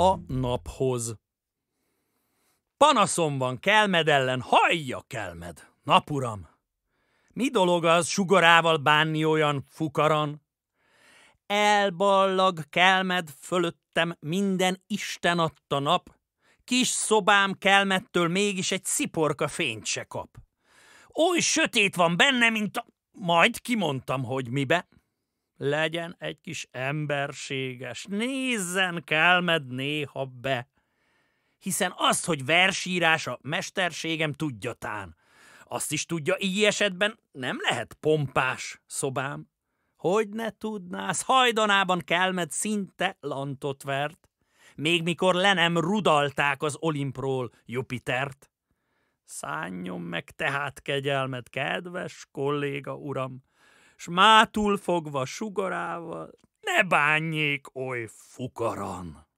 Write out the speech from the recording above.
a naphoz. Panaszom van kelmed ellen, hallja kelmed, napuram! Mi dolog az sugarával bánni olyan fukaran? Elballag kelmed fölöttem minden Isten adta nap, kis szobám kelmettől mégis egy sziporka fényt se kap. Oly sötét van benne, mint a... Majd kimondtam, hogy mibe legyen egy kis emberséges, nézzen kelmed néha be. Hiszen azt, hogy versírás a mesterségem tudja tán. Azt is tudja, így esetben nem lehet pompás szobám. Hogy ne tudnász, hajdanában kelmed szinte lantot vert, még mikor le nem rudalták az Olimpról Jupitert. Szánjon meg tehát kegyelmet, kedves kolléga uram, s mátul fogva sugarával, ne bánjék oly fukaran.